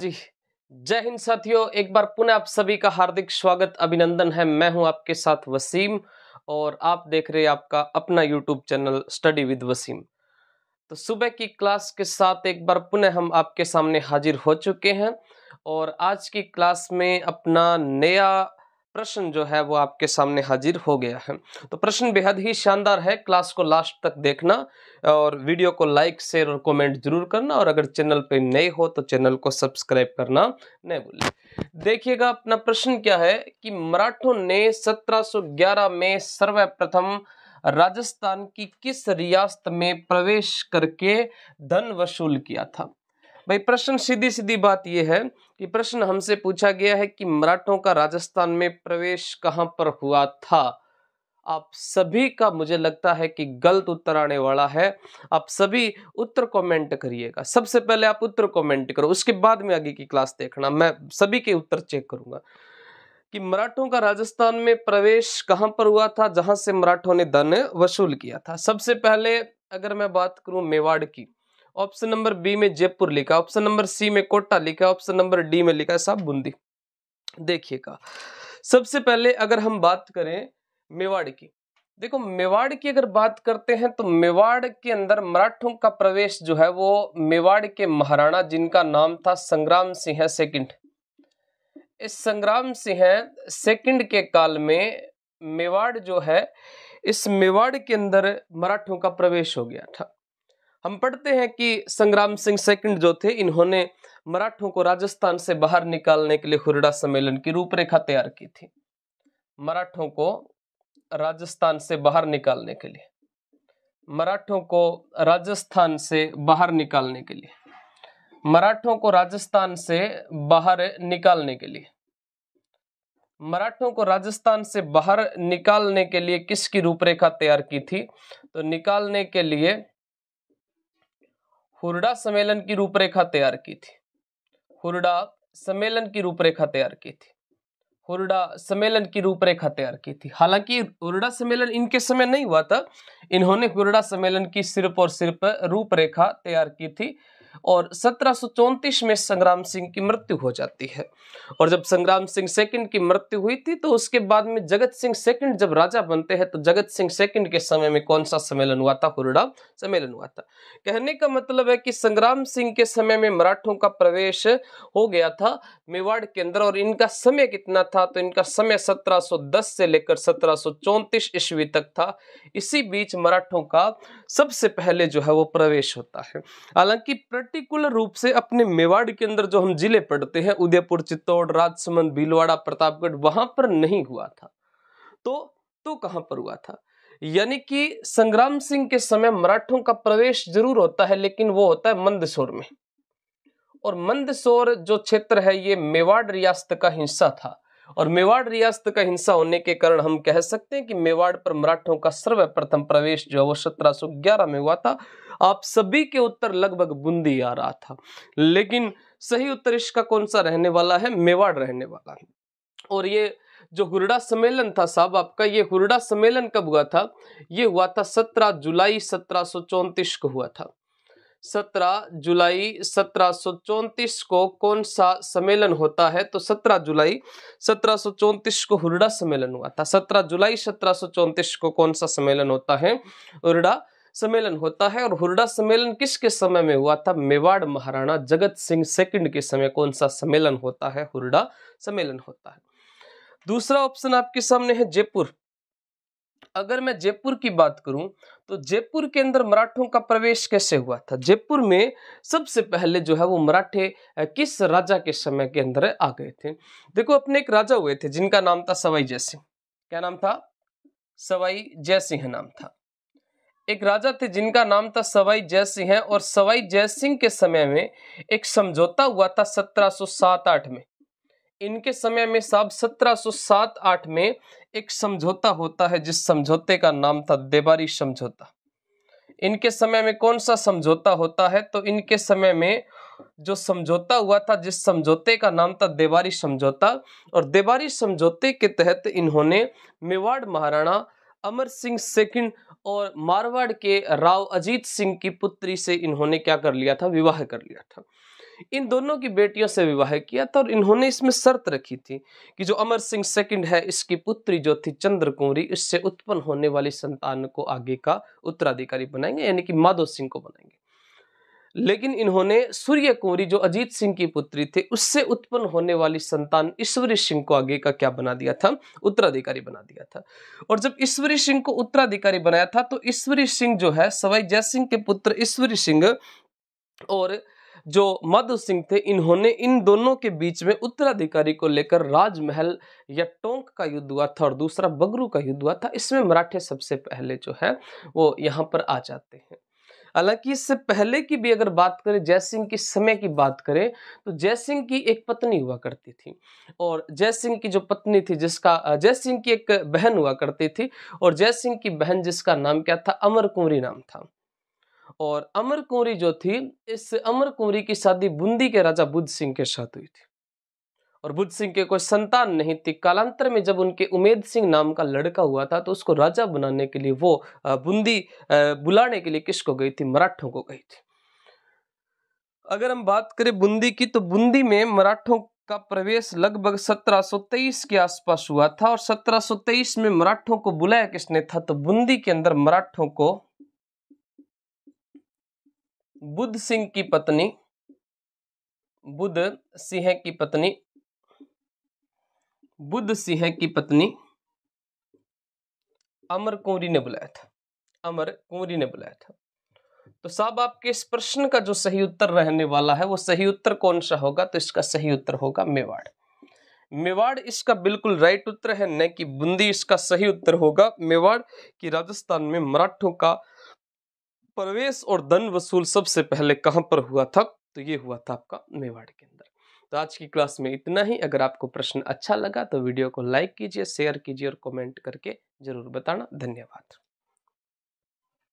जी जय हिंद साथियों एक बार पुनः आप सभी का हार्दिक स्वागत अभिनंदन है मैं हूं आपके साथ वसीम और आप देख रहे हैं आपका अपना YouTube channel study with Waseem तो सुबह की क्लास के साथ एक बार पुनः हम आपके सामने हाजिर हो चुके हैं और आज की क्लास में अपना नया प्रश्न जो है वो आपके सामने हाजिर हो गया है तो प्रश्न बेहद ही शानदार है क्लास को लास्ट तक देखना और वीडियो को लाइक शेयर और कमेंट जरूर करना और अगर चैनल पे नए हो तो चैनल को सब्सक्राइब करना न भूलें देखिएगा अपना प्रश्न क्या है कि मराठों ने 1711 में सर्वप्रथम राजस्थान की किस रियासत में प्रवेश करके धन वसूल किया था भाई प्रश्न सीधी सीधी बात यह है कि प्रश्न हमसे पूछा गया है कि मराठों का राजस्थान में प्रवेश कहाँ पर हुआ था आप सभी का मुझे लगता है कि गलत उत्तर आने वाला है आप सभी उत्तर कमेंट करिएगा सबसे पहले आप उत्तर कमेंट करो उसके बाद में आगे की क्लास देखना मैं सभी के उत्तर चेक करूंगा कि मराठों का राजस्थान में प्रवेश कहाँ पर हुआ था जहां से मराठों ने धन वसूल किया था सबसे पहले अगर मैं बात करूं मेवाड़ की ऑप्शन नंबर बी में जयपुर लिखा ऑप्शन नंबर सी में कोटा लिखा ऑप्शन नंबर डी में लिखा है साहब बूंदी देखिएगा सबसे पहले अगर हम बात करें मेवाड़ की देखो मेवाड़ की अगर बात करते हैं तो मेवाड़ के अंदर मराठों का प्रवेश जो है वो मेवाड़ के महाराणा जिनका नाम था संग्राम सिंह सेकंड इस संग्राम सिंह सेकंड के काल में मेवाड़ जो है इस मेवाड़ के अंदर मराठों का प्रवेश हो गया था हम पढ़ते हैं कि संग्राम सिंह सेकंड जो थे इन्होंने मराठों को राजस्थान से बाहर निकालने के लिए हुरडा सम्मेलन की रूपरेखा तैयार की थी मराठों को राजस्थान से बाहर निकालने के लिए मराठों को राजस्थान से बाहर निकालने के लिए मराठों को राजस्थान से बाहर निकालने के लिए मराठों को राजस्थान से बाहर निकालने के लिए किसकी रूपरेखा तैयार की थी तो निकालने के लिए हुरडा सम्मेलन की रूपरेखा तैयार की थी हुरडा सम्मेलन की रूपरेखा तैयार की थी हुरडा सम्मेलन की रूपरेखा तैयार की थी हालांकि हुरडा सम्मेलन इनके समय नहीं हुआ था इन्होंने हुरडा सम्मेलन की सिर्फ और सिर्फ रूपरेखा तैयार की थी और सत्रह में संग्राम सिंह की मृत्यु हो जाती है और जब संग्राम सिंह सेकंड की मृत्यु हुई थी तो उसके बाद में जगत सिंह सेकंड जब राजा बनते हैं तो जगत सिंह सेकंड के समय में कौन सा सम्मेलन हुआ था हुरडा सम्मेलन हुआ था कहने का मतलब है कि संग्राम सिंह के समय में मराठों का प्रवेश हो गया था मेवाड़ के अंदर और इनका समय कितना था तो इनका समय सत्रह से लेकर सत्रह ईस्वी तक था इसी बीच मराठों का सबसे पहले जो है वो प्रवेश होता है हालांकि पर्टिकुलर रूप से अपने मेवाड़ के अंदर जो हम जिले पढ़ते हैं उदयपुर चित्तौड़ राजसमंद भीलवाड़ा प्रतापगढ़ वहां पर नहीं हुआ था तो तो कहां पर हुआ था यानी कि संग्राम सिंह के समय मराठों का प्रवेश जरूर होता है लेकिन वो होता है मंदसौर में और मंदसौर जो क्षेत्र है ये मेवाड़ रियासत का हिस्सा था और मेवाड़ रियासत का हिंसा होने के कारण हम कह सकते हैं कि मेवाड़ पर मराठों का सर्वप्रथम प्रवेश जो है वो सत्रह में हुआ था आप सभी के उत्तर लगभग बूंदी आ रहा था लेकिन सही उत्तर इसका कौन सा रहने वाला है मेवाड़ रहने वाला है और ये जो हुरडा सम्मेलन था साहब आपका ये हुरडा सम्मेलन कब हुआ था ये हुआ था 17 जुलाई सत्रह को हुआ था 17 जुलाई सत्रह को कौन सा सम्मेलन होता है तो 17 जुलाई सत्रह को हुरडा सम्मेलन हुआ था 17 जुलाई सत्रह को कौन सा सम्मेलन होता है हुरडा सम्मेलन होता है और हुरडा सम्मेलन किसके समय में हुआ था मेवाड़ महाराणा जगत सिंह सेकंड के समय कौन सा सम्मेलन होता है हुरडा सम्मेलन होता है दूसरा ऑप्शन आपके सामने है जयपुर अगर मैं जयपुर की बात करूं तो जयपुर के अंदर मराठों का प्रवेश कैसे हुआ था जयपुर में सबसे पहले जो है वो मराठे किस राजा के समय के अंदर आ गए थे देखो अपने एक राजा हुए थे जिनका नाम था सवाई जय क्या नाम था सवाई जय सिंह नाम था एक राजा थे जिनका नाम था सवाई जय सिंह और सवाई जय सिंह के समय में एक समझौता हुआ था सत्रह सो सात आठ में इनके समय में साहब सत्रह सात आठ में एक समझौता होता है जिस समझौते का नाम था देबारी समझौता इनके समय में कौन सा समझौता होता है तो इनके समय में जो समझौता हुआ था जिस समझौते का नाम था देवारी समझौता और देवारी समझौते के तहत इन्होंने मेवाड़ महाराणा अमर सिंह सेकंड और मारवाड़ के राव अजीत सिंह की पुत्री से इन्होंने क्या कर लिया था विवाह कर लिया था इन दोनों की बेटियों से विवाह किया था और इन्होंने इसमें शर्त रखी थी कि जो अमर सिंह सेकंड है इसकी पुत्री जो थी चंद्र कुंवरी इससे उत्पन्न होने वाली संतान को आगे का उत्तराधिकारी बनाएंगे यानी कि माधव सिंह को बनाएंगे लेकिन इन्होंने सूर्य कुंवरी जो अजीत सिंह की पुत्री थे उससे उत्पन्न होने वाली संतान ईश्वरी सिंह को आगे का क्या बना दिया था उत्तराधिकारी बना दिया था और जब ईश्वरी सिंह को उत्तराधिकारी बनाया था तो ईश्वरी सिंह जो है सवाई जय सिंह के पुत्र ईश्वरी सिंह और जो मधु सिंह थे इन्होंने इन दोनों के बीच में उत्तराधिकारी को लेकर राजमहल या टोंक का युद्ध हुआ था और दूसरा बगरू का युद्ध हुआ था इसमें मराठे सबसे पहले जो है वो यहाँ पर आ जाते हैं हालांकि इससे पहले की भी अगर बात करें जय सिंह की समय की बात करें तो जय सिंह की एक पत्नी हुआ करती थी और जय सिंह की जो पत्नी थी जिसका जय सिंह की एक बहन हुआ करती थी और जय सिंह की बहन जिसका नाम क्या था अमर कुंवरी नाम था और अमर कुंवरी जो थी इस अमर कुंवरी की शादी बूंदी के राजा बुद्ध सिंह के साथ हुई थी और बुद्ध सिंह के कोई संतान नहीं थी कालांतर में जब उनके उमेद सिंह नाम का लड़का हुआ था तो उसको राजा बनाने के लिए वो बूंदी बुलाने के लिए किसको गई थी मराठों को गई थी अगर हम बात करें बूंदी की तो बूंदी में मराठों का प्रवेश लगभग 1723 के आसपास हुआ था और 1723 में मराठों को बुलाया किसने था तो बूंदी के अंदर मराठों को बुद्ध सिंह की पत्नी बुद्ध सिंह की पत्नी बुद्ध सिंह की पत्नी अमर कुंवरी ने बुलाया था अमर कुंवरी ने बुलाया था तो साहब आपके इस प्रश्न का जो सही उत्तर रहने वाला है वो सही उत्तर कौन सा होगा तो इसका सही उत्तर होगा मेवाड़ मेवाड़ इसका बिल्कुल राइट उत्तर है न कि बुंदी इसका सही उत्तर होगा मेवाड़ की राजस्थान में मराठों का प्रवेश और धन वसूल सबसे पहले कहाँ पर हुआ था तो ये हुआ था आपका मेवाड़ के अंदर तो आज की क्लास में इतना ही अगर आपको प्रश्न अच्छा लगा तो वीडियो को लाइक कीजिए शेयर कीजिए और कमेंट करके जरूर बताना धन्यवाद